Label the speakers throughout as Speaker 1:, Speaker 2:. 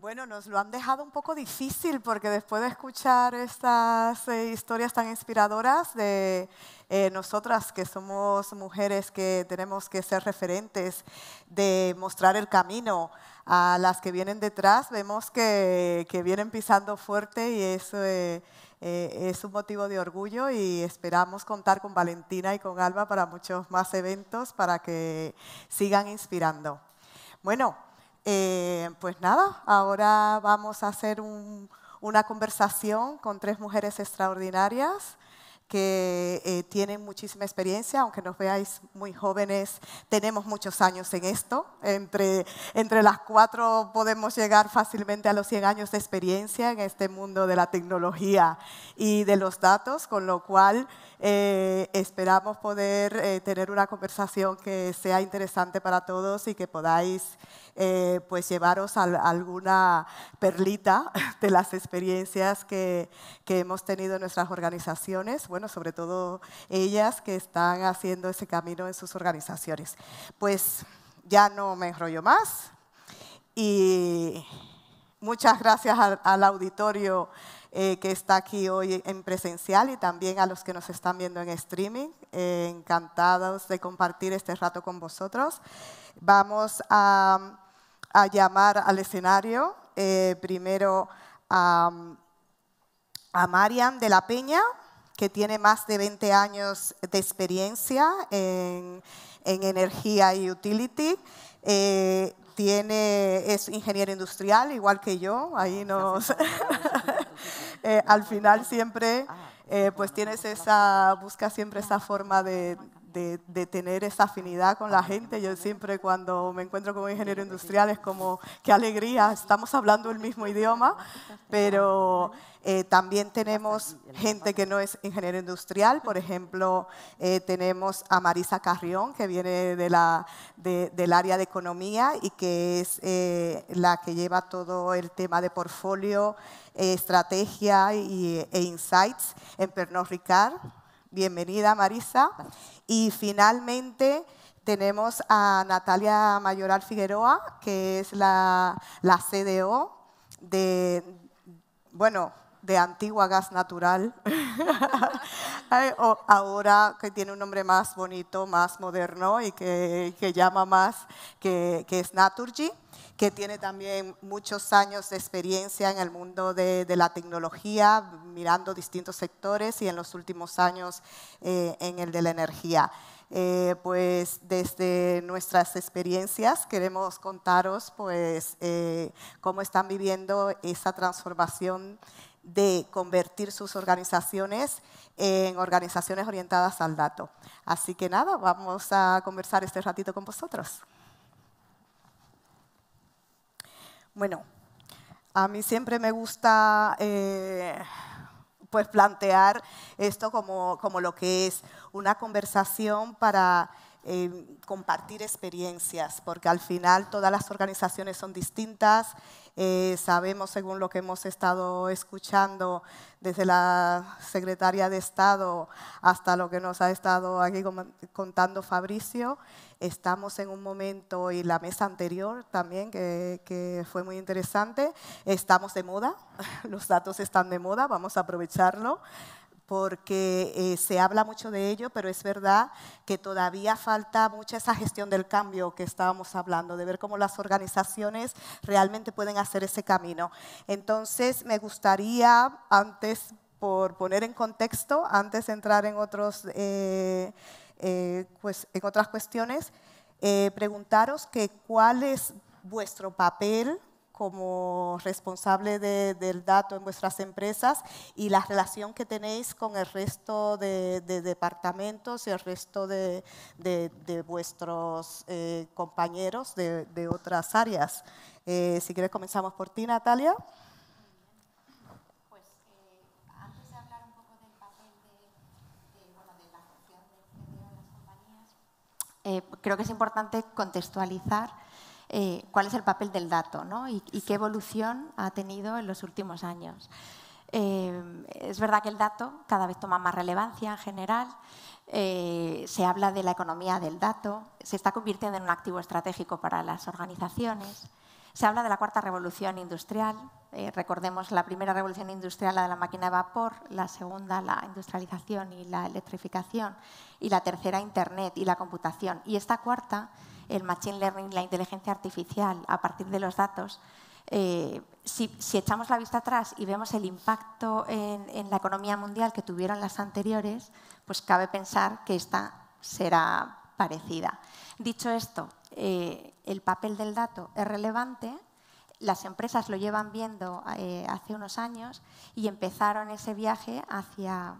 Speaker 1: Bueno, nos lo han dejado un poco difícil porque después de escuchar estas eh, historias tan inspiradoras de eh, nosotras que somos mujeres que tenemos que ser referentes de mostrar el camino a las que vienen detrás, vemos que, vienen pisando fuerte y eso eh, es un motivo de orgullo y esperamos contar con Valentina y con Alba para muchos más eventos para que sigan inspirando. Bueno. Eh, pues nada, ahora vamos a hacer una conversación con tres mujeres extraordinarias que eh, tienen muchísima experiencia, aunque nos veáis muy jóvenes, tenemos muchos años en esto, entre, entre las cuatro podemos llegar fácilmente a los 100 años de experiencia en este mundo de la tecnología y de los datos, con lo cual eh, esperamos poder tener una conversación que sea interesante para todos y que podáis eh, pues llevaros alguna perlita de las experiencias que, hemos tenido en nuestras organizaciones, bueno, sobre todo ellas que están haciendo ese camino en sus organizaciones. Pues ya no me enrollo más y muchas gracias al auditorio eh, que está aquí hoy en presencial y también a los que nos están viendo en streaming. Eh, encantados de compartir este rato con vosotros. Vamos a, llamar al escenario eh, primero a, a Marian de la Peña que tiene más de 20 años de experiencia en, en energía y utility. Eh, tiene, es ingeniero industrial, igual que yo, ahí ah, nos... Eh, al final siempre, ah, eh, pues tienes esa, busca siempre esa ah, forma de, de, de, tener esa afinidad con la gente. Yo siempre cuando me encuentro con un ingeniero industrial es como, qué alegría, estamos hablando el mismo idioma, pero eh, también tenemos gente que no es ingeniero industrial, por ejemplo, eh, tenemos a Marisa Carrión, que viene del área de economía y que es eh, la que lleva todo el tema de portfolio, estrategia y, e insights en Pernod Ricard. Bienvenida, Marisa. Y finalmente... Tenemos a Natalia Mayoral Figueroa, que es la, la CDO de, bueno, de antigua gas natural, ahora que tiene un nombre más bonito, más moderno y que, llama más, que, es Naturgy que tiene también muchos años de experiencia en el mundo de, la tecnología, mirando distintos sectores y en los últimos años eh, en el de la energía. Eh, pues desde nuestras experiencias queremos contaros pues eh, cómo están viviendo esa transformación de convertir sus organizaciones en organizaciones orientadas al dato. Así que nada, vamos a conversar este ratito con vosotros. Bueno, a mí siempre me gusta... Eh, pues plantear esto como, lo que es una conversación para compartir experiencias, porque al final todas las organizaciones son distintas. Eh, sabemos, según lo que hemos estado escuchando, desde la secretaria de Estado hasta lo que nos ha estado aquí contando Fabricio, estamos en un momento, y la mesa anterior también, que fue muy interesante, estamos de moda, los datos están de moda, vamos a aprovecharlo porque eh, se habla mucho de ello, pero es verdad que todavía falta mucha esa gestión del cambio que estábamos hablando, de ver cómo las organizaciones realmente pueden hacer ese camino. Entonces, me gustaría, antes, por poner en contexto, antes de entrar en, otros, eh, eh, pues, en otras cuestiones, preguntaros cuál es vuestro papel como responsable del dato en vuestras empresas y la relación que tenéis con el resto de, departamentos y el resto de, vuestros eh, compañeros de, otras áreas. Eh, si quieres comenzamos por ti, Natalia. creo
Speaker 2: que es importante contextualizar eh, cuál es el papel del dato ¿no? y, qué evolución ha tenido en los últimos años. Eh, es verdad que el dato cada vez toma más relevancia en general. Eh, se habla de la economía del dato, se está convirtiendo en un activo estratégico para las organizaciones. Se habla de la cuarta revolución industrial. recordemos la primera revolución industrial, la de la máquina de vapor, la segunda, la industrialización y la electrificación, y la tercera, Internet y la computación. Y esta cuarta el machine learning, la inteligencia artificial, a partir de los datos, eh, si, echamos la vista atrás y vemos el impacto en, la economía mundial que tuvieron las anteriores, pues cabe pensar que esta será parecida. Dicho esto, eh, el papel del dato es relevante, las empresas lo llevan viendo eh, hace unos años y empezaron ese viaje hacia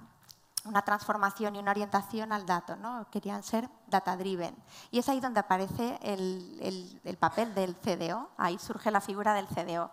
Speaker 2: una transformación y una orientación al dato, ¿no? querían ser data-driven. Y es ahí donde aparece el, papel del CDO, ahí surge la figura del CDO.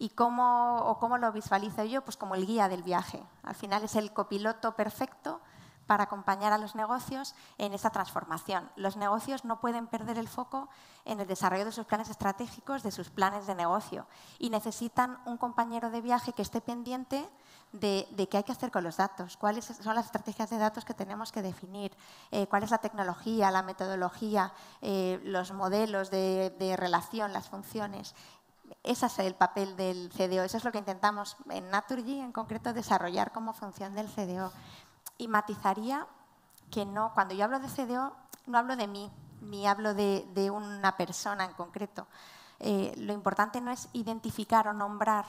Speaker 2: ¿Y cómo, o cómo lo visualizo yo? Pues como el guía del viaje. Al final es el copiloto perfecto para acompañar a los negocios en esa transformación. Los negocios no pueden perder el foco en el desarrollo de sus planes estratégicos, de sus planes de negocio, y necesitan un compañero de viaje que esté pendiente de, qué hay que hacer con los datos, cuáles son las estrategias de datos que tenemos que definir, eh, cuál es la tecnología, la metodología, eh, los modelos de, relación, las funciones. Ese es el papel del CDO, eso es lo que intentamos en Naturgy en concreto desarrollar como función del CDO. Y matizaría que no, cuando yo hablo de CDO, no hablo de mí, ni hablo de, una persona en concreto. Eh, lo importante no es identificar o nombrar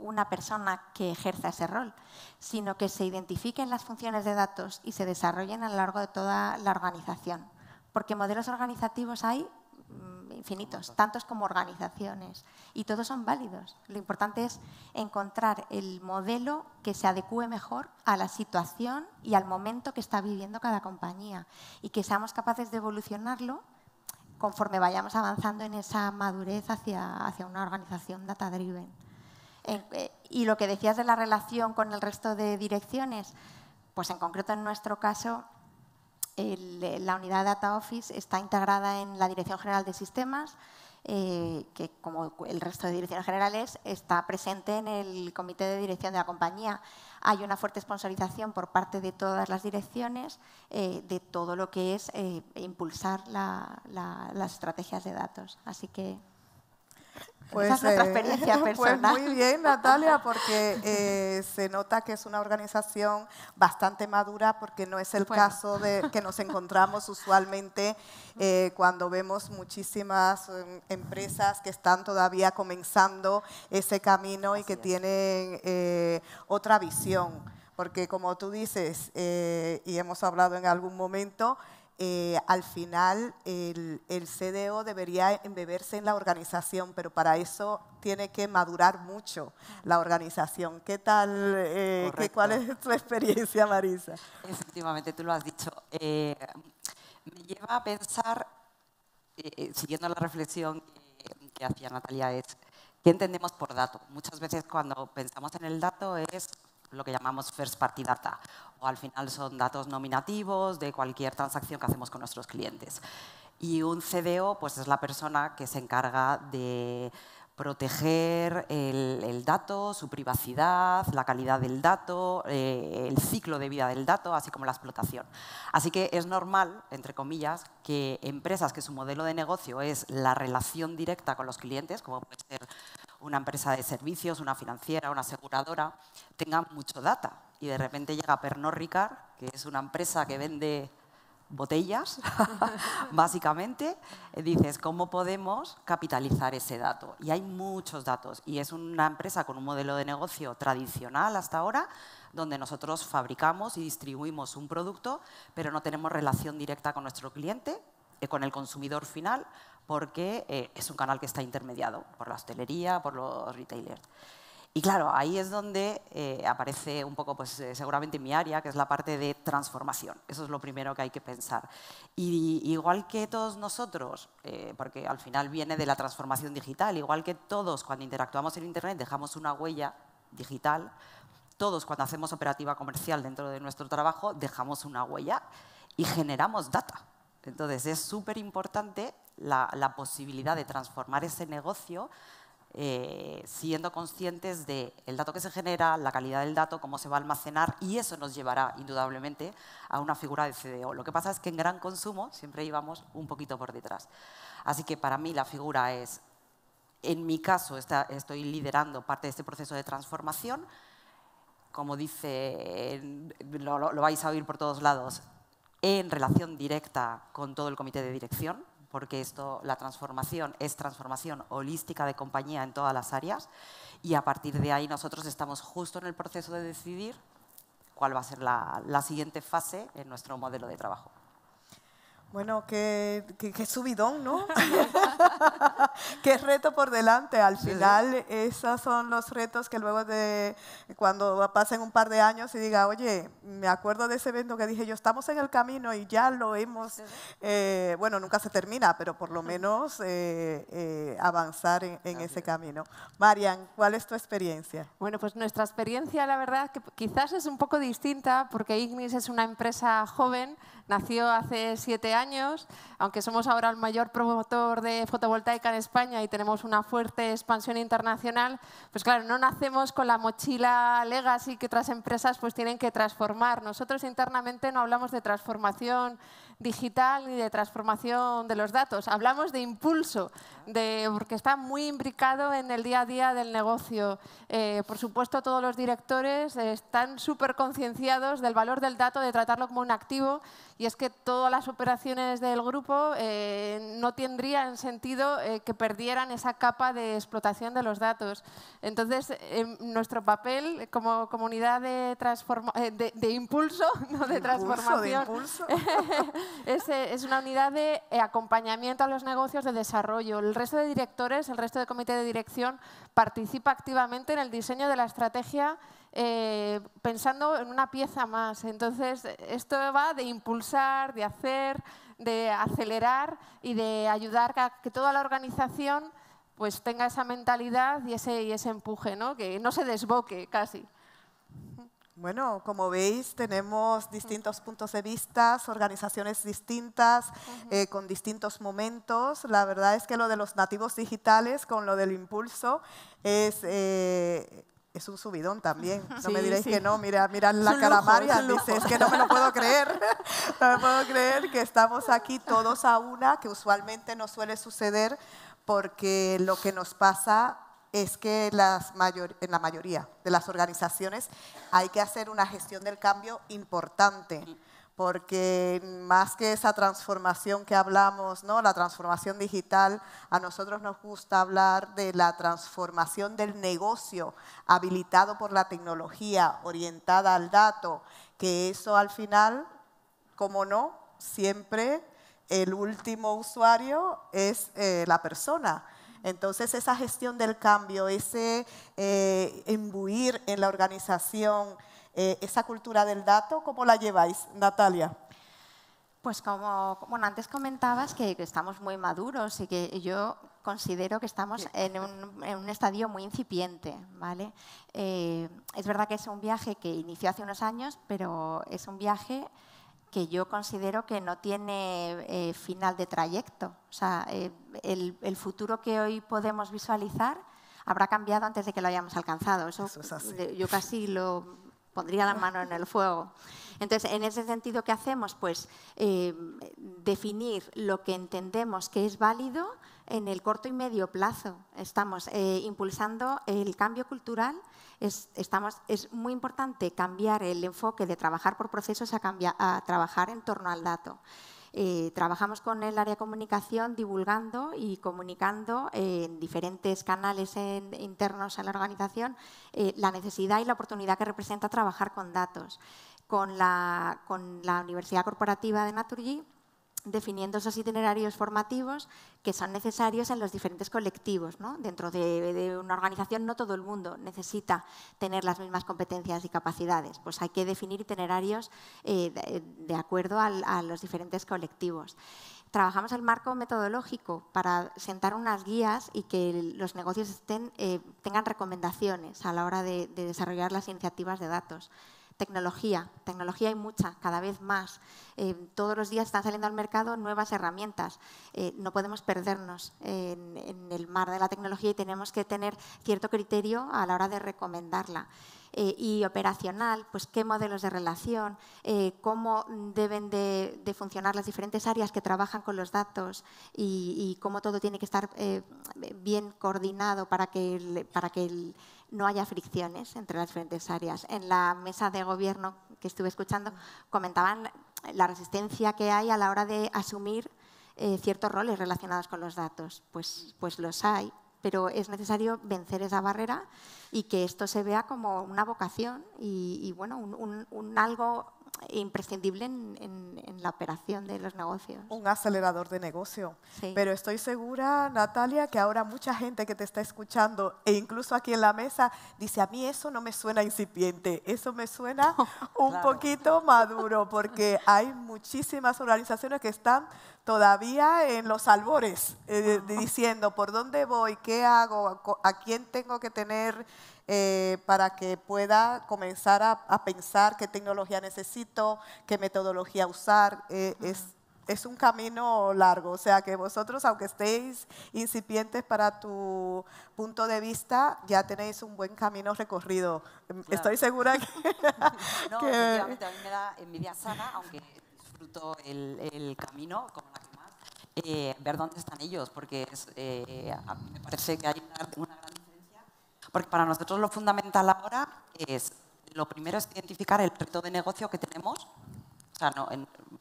Speaker 2: una persona que ejerza ese rol, sino que se identifiquen las funciones de datos y se desarrollen a lo largo de toda la organización. Porque modelos organizativos hay mm, infinitos, tantos como organizaciones, y todos son válidos. Lo importante es encontrar el modelo que se adecue mejor a la situación y al momento que está viviendo cada compañía y que seamos capaces de evolucionarlo conforme vayamos avanzando en esa madurez hacia, hacia una organización data-driven. Eh, y lo que decías de la relación con el resto de direcciones, pues en concreto en nuestro caso, eh, la unidad Data Office está integrada en la Dirección General de Sistemas, eh, que como el resto de direcciones generales está presente en el comité de dirección de la compañía. Hay una fuerte sponsorización por parte de todas las direcciones de todo lo que es impulsar las estrategias de datos. Así que pues, Esa es eh, experiencia pues, muy bien, Natalia,
Speaker 1: porque eh, se nota que es una organización bastante madura, porque no es el caso de que nos encontramos usualmente eh, cuando vemos muchísimas em, empresas que están todavía comenzando ese camino y que tienen otra visión. Porque como tú dices, y hemos hablado en algún momento, eh, al final el, CDO debería embeberse en la organización, pero para eso tiene que madurar mucho la organización. ¿Qué tal? Eh, ¿qué, ¿Cuál es tu experiencia, Marisa?
Speaker 3: Efectivamente, tú lo has dicho. Eh, me lleva a pensar, siguiendo la reflexión que, que hacía Natalia, es qué entendemos por dato. Muchas veces cuando pensamos en el dato es lo que llamamos first party data, o al final son datos nominativos de cualquier transacción que hacemos con nuestros clientes. Y un CDO pues, es la persona que se encarga de proteger el, el, dato, su privacidad, la calidad del dato, eh, el ciclo de vida del dato, así como la explotación. Así que es normal, entre comillas, que empresas que su modelo de negocio es la relación directa con los clientes, como puede ser una empresa de servicios, una financiera, una aseguradora, tengan mucho data. Y de repente llega Pernod Ricard, que es una empresa que vende botellas, básicamente, y dices, ¿cómo podemos capitalizar ese dato? Y hay muchos datos. Y es una empresa con un modelo de negocio tradicional hasta ahora, donde nosotros fabricamos y distribuimos un producto, pero no tenemos relación directa con nuestro cliente, eh, con el consumidor final, porque eh, es un canal que está intermediado por la hostelería, por los retailers. Y claro, ahí es donde eh, aparece un poco, pues eh, seguramente mi área, que es la parte de transformación. Eso es lo primero que hay que pensar. Y, igual que todos nosotros, porque al final viene de la transformación digital, igual que todos cuando interactuamos en Internet dejamos una huella digital, todos cuando hacemos operativa comercial dentro de nuestro trabajo dejamos una huella y generamos data. Entonces es súper importante la, posibilidad de transformar ese negocio eh, siendo conscientes del el dato que se genera, la calidad del dato, cómo se va a almacenar y eso nos llevará indudablemente a una figura de CDO. Lo que pasa es que en gran consumo siempre íbamos un poquito por detrás. Así que para mí la figura es, en mi caso estoy liderando parte de este proceso de transformación, como dice, lo vais a oír por todos lados, en relación directa con todo el comité de dirección porque esto, la transformación es transformación holística de compañía en todas las áreas y a partir de ahí nosotros estamos justo en el proceso de decidir cuál va a ser la, la siguiente fase en nuestro modelo de trabajo.
Speaker 1: Bueno, qué, subidón, ¿no? qué reto por delante. Al final, esos son los retos que luego de cuando pasen un par de años y diga, oye, me acuerdo de ese evento que dije yo, estamos en el camino y ya lo hemos, eh, bueno, nunca se termina, pero por lo menos eh, eh, avanzar en, en ese camino. Marian,
Speaker 4: ¿cuál es tu experiencia? Bueno, pues nuestra experiencia, la verdad, que quizás es un poco distinta porque Ignis es una empresa joven Nació hace siete años, aunque somos ahora el mayor promotor de fotovoltaica en España y tenemos una fuerte expansión internacional, pues claro, no nacemos con la mochila legacy que otras empresas pues tienen que transformar. Nosotros internamente no hablamos de transformación digital ni de transformación de los datos, hablamos de impulso, de, porque está muy imbricado en el día a día del negocio. Eh, por supuesto, todos los directores eh, están súper concienciados del valor del dato, de tratarlo como un activo y es que todas las operaciones del grupo eh, no tendrían sentido eh, que perdieran esa capa de explotación de los datos. Entonces, em, nuestro papel como comunidad de, eh, de impulso, no de, transformación, es, es, una unidad de acompañamiento a los negocios de desarrollo. El resto de directores, el resto del comité de dirección participa activamente en el diseño de la estrategia eh, pensando en una pieza más. Entonces, esto va de impulsar, de hacer, de acelerar y de ayudar a que toda la organización pues tenga esa mentalidad y ese, ese empuje, ¿no? que no se desboque casi.
Speaker 1: Bueno, como veis, tenemos distintos puntos de vista, organizaciones distintas, eh, con distintos momentos. La verdad es que lo de los nativos digitales con lo del impulso es eh, es un subidón también. No me diréis que no, mira, mira la calamaria. cara María, que no me lo puedo creer, no me puedo creer que estamos aquí todos a una, que usualmente no suele suceder, porque lo que nos pasa es que las mayor, en la mayoría de las organizaciones hay que hacer una gestión del cambio importante porque más que esa transformación que hablamos, ¿no? la transformación digital, a nosotros nos gusta hablar de la transformación del negocio habilitado por la tecnología, orientada al dato, que eso al final, como no, siempre el último usuario es eh, la persona. Entonces, esa gestión del cambio, ese eh, imbuir en la organización, eh, ¿Esa cultura del dato cómo la lleváis, Natalia?
Speaker 2: Pues como antes comentabas que, estamos muy maduros y que yo considero que estamos en un, estadio muy incipiente. ¿vale? Eh, es verdad que es un viaje que inició hace unos años, pero es un viaje que yo considero que no tiene eh, final de trayecto. O sea, el, futuro que hoy podemos visualizar habrá cambiado antes de que lo hayamos alcanzado. Eso, yo casi lo pondría la mano en el fuego. Entonces, en ese sentido, ¿qué hacemos? Pues eh, definir lo que entendemos que es válido en el corto y medio plazo. Estamos eh, impulsando el cambio cultural. Es, muy importante cambiar el enfoque de trabajar por procesos a, a trabajar en torno al dato. Eh, trabajamos con el área de comunicación divulgando y comunicando eh, en diferentes canales internos a la organización eh, la necesidad y la oportunidad que representa trabajar con datos. Con la, con la Universidad Corporativa de Naturgy definiendo esos itinerarios formativos que son necesarios en los diferentes colectivos. Dentro de, una organización no todo el mundo necesita tener las mismas competencias y capacidades, pues hay que definir itinerarios eh, de, acuerdo a los diferentes colectivos. Trabajamos el marco metodológico para sentar unas guías y que los negocios eh, tengan recomendaciones a la hora de desarrollar las iniciativas de datos. Tecnología, tecnología hay mucha, cada vez más. Eh, todos los días están saliendo al mercado nuevas herramientas. Eh, no podemos perdernos en, el mar de la tecnología y tenemos que tener cierto criterio a la hora de recomendarla. Eh, y operacional, pues qué modelos de relación, cómo deben de, funcionar las diferentes áreas que trabajan con los datos y, cómo todo tiene que estar bien coordinado para que para que el no haya fricciones entre las diferentes áreas. En la mesa de gobierno que estuve escuchando comentaban la resistencia que hay a la hora de asumir eh, ciertos roles relacionados con los datos. Pues, pues los hay, pero es necesario vencer esa barrera y que esto se vea como una vocación y, bueno, un algo
Speaker 1: imprescindible en, la operación de los negocios. Un acelerador de negocio. Pero estoy segura, Natalia, que ahora mucha gente que te está escuchando, e incluso aquí en la mesa, dice, a mí eso no me suena incipiente, eso me suena un poquito maduro, porque hay muchísimas organizaciones que están todavía en los albores, eh, diciendo por dónde voy, qué hago, a quién tengo que tener eh, para que pueda comenzar a, pensar qué tecnología necesito, qué metodología usar. Eh, es, es un camino largo, o sea que vosotros, aunque estéis incipientes para tu punto de vista, ya tenéis un buen camino recorrido. Em, estoy segura que... no, a mí
Speaker 3: me da envidia sana, aunque disfruto el, el camino como la que más, eh, ver dónde están ellos, porque a mí me parece que hay una, porque para nosotros lo fundamental ahora es, lo primero es identificar el reto de negocio que tenemos. O sea, no,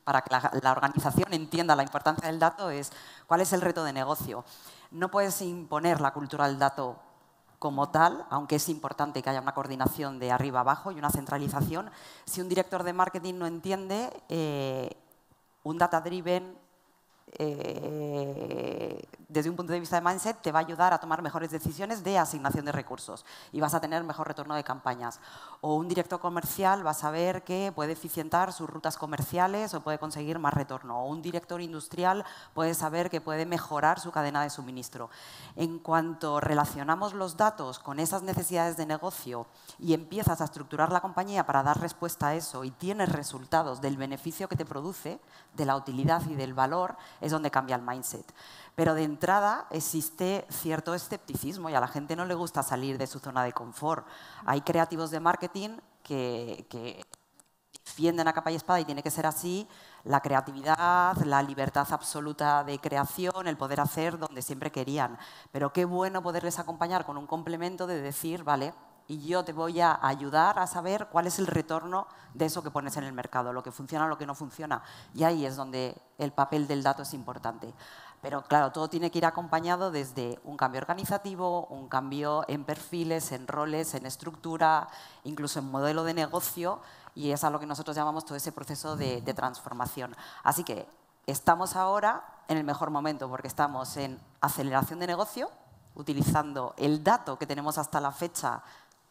Speaker 3: para que la, organización entienda la importancia del dato es cuál es el reto de negocio. No puedes imponer la cultura del dato como tal, aunque es importante que haya una coordinación de arriba abajo y una centralización, si un director de marketing no entiende, eh, un data-driven eh, desde un punto de vista de mindset, te va a ayudar a tomar mejores decisiones de asignación de recursos y vas a tener mejor retorno de campañas. O un director comercial va a saber que puede eficientar sus rutas comerciales o puede conseguir más retorno. O un director industrial puede saber que puede mejorar su cadena de suministro. En cuanto relacionamos los datos con esas necesidades de negocio y empiezas a estructurar la compañía para dar respuesta a eso y tienes resultados del beneficio que te produce, de la utilidad y del valor, es donde cambia el mindset. Pero de entrada existe cierto escepticismo y a la gente no le gusta salir de su zona de confort. Hay creativos de marketing que, que defienden a capa y espada y tiene que ser así la creatividad, la libertad absoluta de creación, el poder hacer donde siempre querían. Pero qué bueno poderles acompañar con un complemento de decir, vale, y yo te voy a ayudar a saber cuál es el retorno de eso que pones en el mercado, lo que funciona, lo que no funciona. Y ahí es donde el papel del dato es importante. Pero claro, todo tiene que ir acompañado desde un cambio organizativo, un cambio en perfiles, en roles, en estructura, incluso en modelo de negocio, y es a lo que nosotros llamamos todo ese proceso de, de transformación. Así que estamos ahora en el mejor momento, porque estamos en aceleración de negocio, utilizando el dato que tenemos hasta la fecha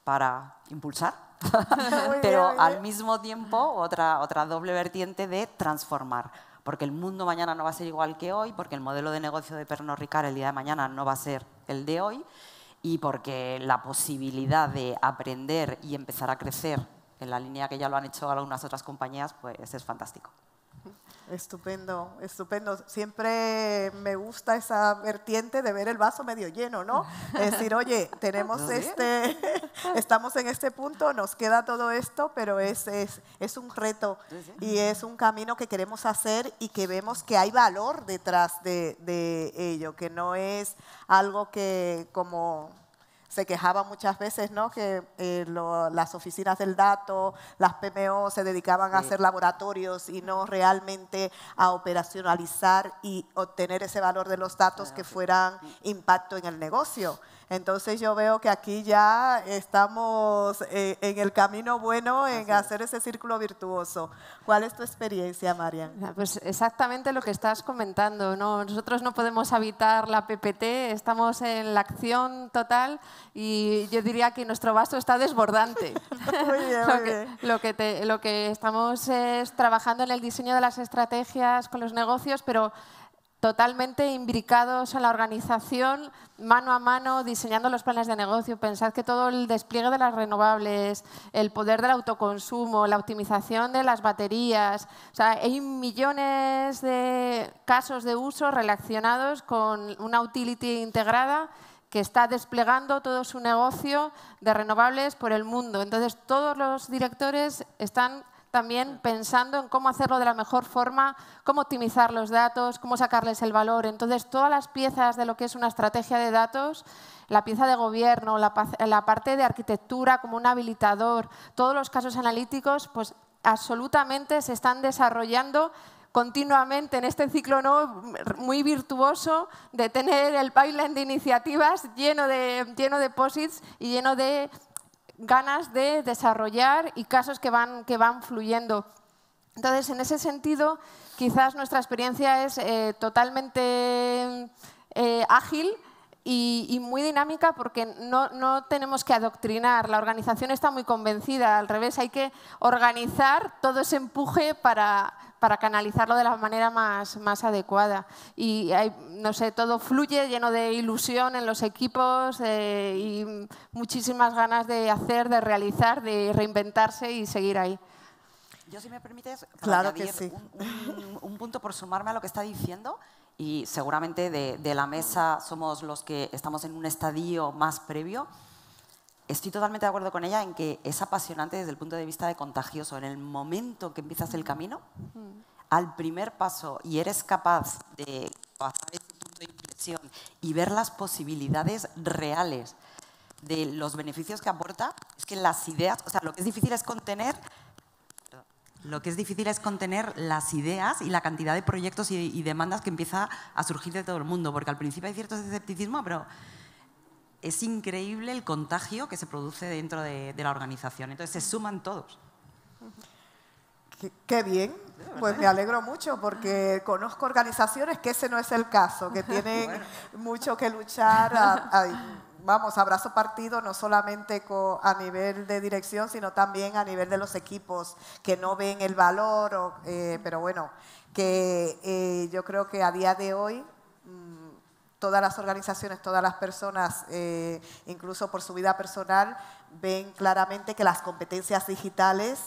Speaker 3: para impulsar,
Speaker 4: pero
Speaker 3: al mismo tiempo otra, otra doble vertiente de transformar, porque el mundo mañana no va a ser igual que hoy, porque el modelo de negocio de Pernod Ricard el día de mañana no va a ser el de hoy y porque la posibilidad de aprender y empezar a crecer en la línea que ya lo han hecho algunas otras compañías, pues es fantástico.
Speaker 1: Estupendo, estupendo. Siempre me gusta esa vertiente de ver el vaso medio lleno, ¿no? Es decir, oye, tenemos este, estamos en este punto, nos queda todo esto, pero es, es, es un reto pues y es un camino que queremos hacer y que vemos que hay valor detrás de, de ello, que no es algo que como se quejaba muchas veces ¿no? que eh, las oficinas del dato, las PMO se dedicaban a hacer laboratorios y no realmente a operacionalizar y obtener ese valor de los datos ah, que fueran impacto en el negocio. Entonces yo veo que aquí ya
Speaker 4: estamos
Speaker 1: eh, en el camino bueno en hacer ese círculo virtuoso.
Speaker 4: ¿Cuál es tu experiencia, Marian? Ah, pues exactamente lo que estás comentando. ¿no? Nosotros no podemos habitar la PPT, estamos en la acción total y yo diría que nuestro vaso está desbordante. muy lo, te, lo que estamos es trabajando en el diseño de las estrategias con los negocios, pero totalmente imbricados en la organización, mano a mano, diseñando los planes de negocio. Pensad que todo el despliegue de las renovables, el poder del autoconsumo, la optimización de las baterías, o sea, hay millones de casos de uso relacionados con una utility integrada que está desplegando todo su negocio de renovables por el mundo. Entonces, todos los directores están también pensando en cómo hacerlo de la mejor forma, cómo optimizar los datos, cómo sacarles el valor. Entonces, todas las piezas de lo que es una estrategia de datos, la pieza de gobierno, la, parte de arquitectura como un habilitador, todos los casos analíticos, pues absolutamente se están desarrollando continuamente en este ciclo ¿no? muy virtuoso de tener el pipeline de iniciativas lleno de, lleno de posits y lleno de ganas de desarrollar y casos que van, que van fluyendo. Entonces, en ese sentido, quizás nuestra experiencia es eh, totalmente eh, ágil y, muy dinámica porque no, no, tenemos que adoctrinar, la organización está muy convencida, al revés, hay que organizar todo ese empuje para, para canalizarlo de la manera más, más adecuada. Y no sé, todo fluye lleno de ilusión en los equipos eh, y muchísimas ganas de hacer, de realizar, de reinventarse y seguir ahí. Yo, si me permites,
Speaker 3: claro que sí. un punto por sumarme a lo que está diciendo y seguramente de, la mesa somos los que estamos en un estadio más previo, estoy totalmente de acuerdo con ella en que es apasionante desde el punto de vista de contagioso. En el momento que empiezas el camino, mm. al primer paso y eres capaz de pasar ese punto de inflexión y ver las posibilidades reales de los beneficios que aporta, es que las ideas, o sea, lo que es difícil es contener lo que es difícil es contener las ideas y la cantidad de proyectos y, demandas que empieza a surgir de todo el mundo, porque al principio hay cierto escepticismo, pero es increíble el contagio que se produce dentro de, la organización. Entonces se suman todos.
Speaker 1: Qué, bien. Pues me alegro mucho porque conozco organizaciones que ese no es el caso, que tienen mucho que luchar vamos, abrazo partido no solamente a nivel de dirección, sino también a nivel de los equipos que no ven el valor, eh, pero bueno, que eh, yo creo que a día de hoy mm, todas las organizaciones, todas las personas, eh, incluso por su vida personal, ven claramente que las competencias digitales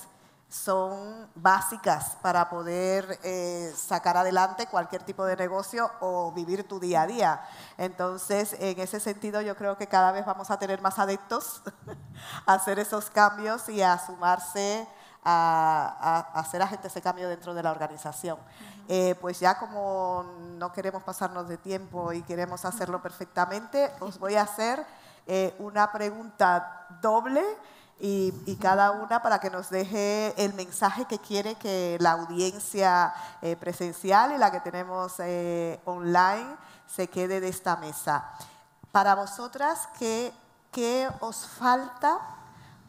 Speaker 1: son básicas para poder eh, sacar adelante cualquier tipo de negocio o vivir tu día a día. Entonces, en ese sentido, yo creo que cada vez vamos a tener más adeptos a hacer esos cambios y a sumarse. A, a, hacer ese cambio dentro de la organización. Eh, pues ya como no queremos pasarnos de tiempo y queremos hacerlo perfectamente, os voy a hacer eh, una pregunta doble y, cada una para que nos deje el mensaje que quiere que la audiencia eh, presencial y la que tenemos eh, online se quede de esta mesa. Para vosotras, ¿qué, ¿qué os falta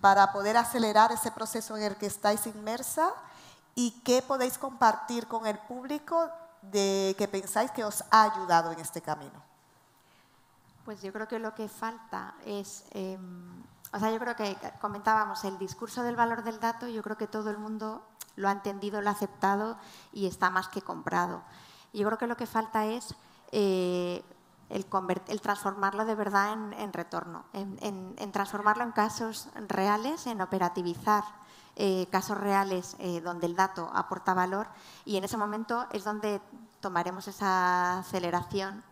Speaker 1: para poder acelerar ese proceso en el que estáis inmersa? ¿Y qué podéis compartir con el público de que pensáis que os ha ayudado en este camino?
Speaker 2: Pues yo creo que lo que falta es em, o sea, yo creo que comentábamos el discurso del valor del dato, yo creo que todo el mundo lo ha entendido, lo ha aceptado y está más que comprado. Yo creo que lo que falta es eh, el, transformarlo de verdad en, retorno, en, transformarlo en casos reales, en operativizar eh, casos reales eh, donde el dato aporta valor y en ese momento es donde tomaremos esa aceleración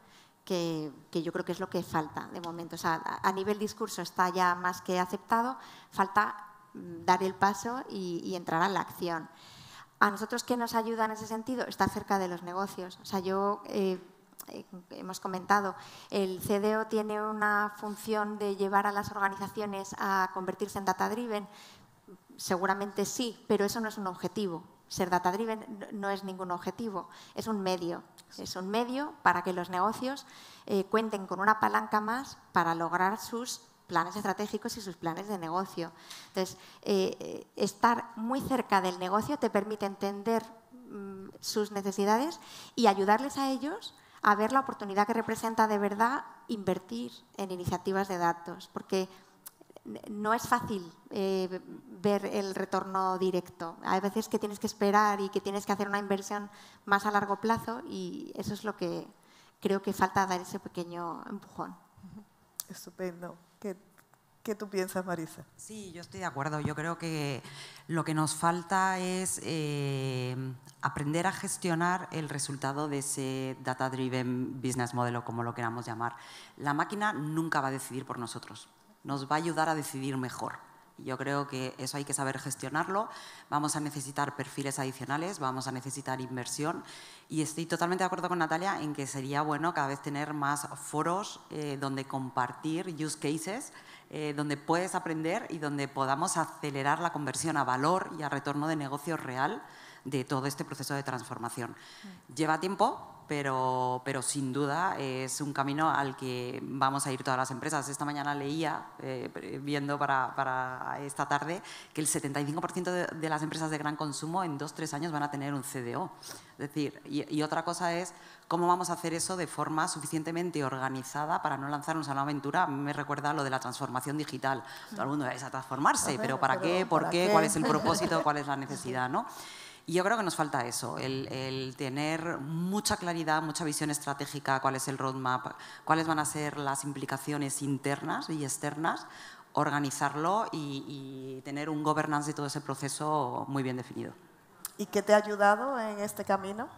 Speaker 2: que, yo creo que es lo que falta de momento. a nivel discurso está ya más que aceptado, falta mm, dar el paso y, entrar a la acción. A nosotros, ¿qué nos ayuda en ese sentido? Está cerca de los negocios. O sea, yo... Eh, eh, hemos comentado, el CDO tiene una función de llevar a las organizaciones a convertirse en data driven. Seguramente sí, pero eso no es un objetivo. Ser data driven no es ningún objetivo, es un medio. Es un medio para que los negocios eh, cuenten con una palanca más para lograr sus planes estratégicos y sus planes de negocio. Entonces, eh, estar muy cerca del negocio te permite entender mm, sus necesidades y ayudarles a ellos a ver la oportunidad que representa de verdad invertir en iniciativas de datos, porque no es fácil eh, ver el retorno directo. Hay veces que tienes que esperar y que tienes que hacer una inversión más a largo plazo y eso es lo que creo que
Speaker 1: falta dar ese pequeño empujón. Estupendo. ¿Qué, tú piensas, Marisa? Sí, yo estoy
Speaker 3: de acuerdo. Yo creo que lo que nos falta es eh, aprender a gestionar el resultado de ese data-driven business model o como lo queramos llamar. La máquina nunca va a decidir por nosotros nos va a ayudar a decidir mejor. Yo creo que eso hay que saber gestionarlo. Vamos a necesitar perfiles adicionales, vamos a necesitar inversión y estoy totalmente de acuerdo con Natalia en que sería bueno cada vez tener más foros eh, donde compartir use cases, eh, donde puedes aprender y donde podamos acelerar la conversión a valor y a retorno de negocio real de todo este proceso de transformación. Mm. Lleva tiempo, pero, pero sin duda es un camino al que vamos a ir todas las empresas. Esta mañana leía, eh, viendo para, para, esta tarde, que el 75% de, las empresas de gran consumo en dos, tres años van a tener un CDO. Es decir, y, otra cosa es cómo vamos a hacer eso de forma suficientemente organizada para no lanzarnos a una aventura. Me recuerda lo de la transformación digital. Todo el mundo es a transformarse, pero ¿para qué? ¿Por qué? ¿Cuál es el propósito? ¿Cuál es la necesidad? ¿no? Y yo creo que nos falta eso, el, tener mucha claridad, mucha visión estratégica, cuál es el roadmap, cuáles van a ser las implicaciones internas y externas, organizarlo y, tener un governance de todo ese proceso muy bien definido.
Speaker 1: ¿Y qué te ha ayudado en este camino?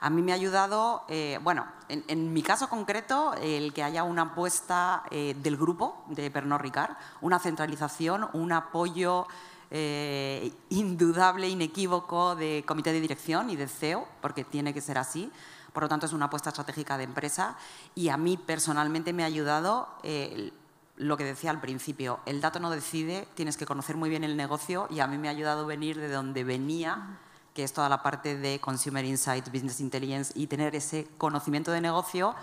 Speaker 3: A mí me ha ayudado, eh, bueno, en, mi caso concreto, el que haya una apuesta eh, del grupo de Pernod Ricard, una centralización, un apoyo eh, indudable, inequívoco de comité de dirección y de CEO, porque tiene que ser así. Por lo tanto, es una apuesta estratégica de empresa y a mí personalmente me ha ayudado eh, lo que decía al principio, el dato no decide, tienes que conocer muy bien el negocio y a mí me ha ayudado venir de donde venía, que es toda la parte de Consumer Insight, Business Intelligence y tener ese conocimiento de negocio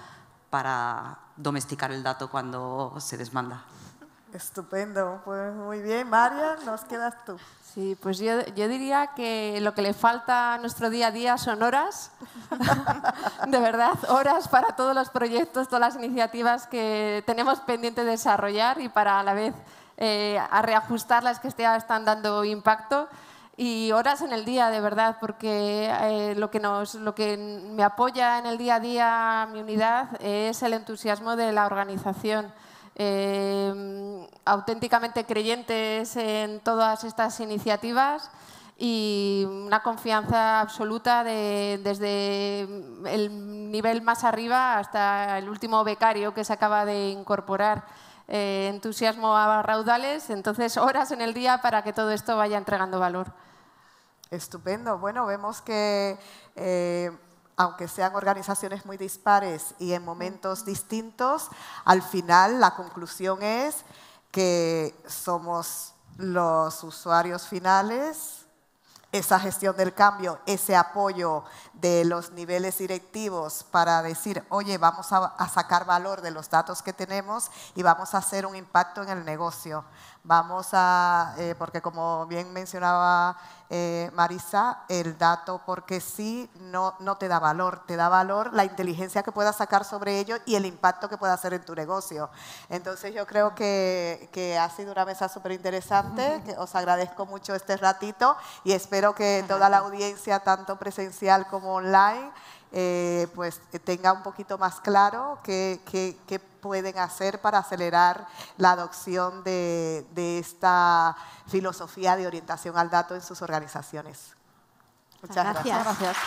Speaker 3: para domesticar el dato cuando se desmanda.
Speaker 4: Estupendo, pues muy bien. María, nos quedas tú. Sí, pues yo, yo, diría que lo que le falta a nuestro día a día son horas, de verdad, horas para todos los proyectos, todas las iniciativas que tenemos pendiente de desarrollar y para a la vez eh, a reajustar las que ya están dando impacto y horas en el día, de verdad, porque eh, lo, que nos, lo que me apoya en el día a día mi unidad es el entusiasmo de la organización. Em, auténticamente creyentes en todas estas iniciativas y una confianza absoluta de, desde el nivel más arriba hasta el último becario que se acaba de incorporar. Eh, entusiasmo a raudales, entonces horas en el día para que todo esto vaya entregando valor.
Speaker 1: Estupendo. Bueno, vemos que eh, aunque sean organizaciones muy dispares y en momentos distintos, al final la conclusión es que somos los usuarios finales, esa gestión del cambio, ese apoyo de los niveles directivos para decir, oye, vamos a, sacar valor de los datos que tenemos y vamos a hacer un impacto en el negocio. Vamos a, eh, porque como bien mencionaba eh, Marisa, el dato, porque sí, no, te da valor, te da valor la inteligencia que puedas sacar sobre ello y el impacto que pueda hacer en tu negocio. Entonces yo creo que, que ha sido una mesa súper interesante, os agradezco mucho este ratito y espero que toda la audiencia, tanto presencial como online, eh, pues tenga un poquito más claro qué, pueden hacer para acelerar la adopción de, esta filosofía de orientación al dato en sus organizaciones. Muchas gracias.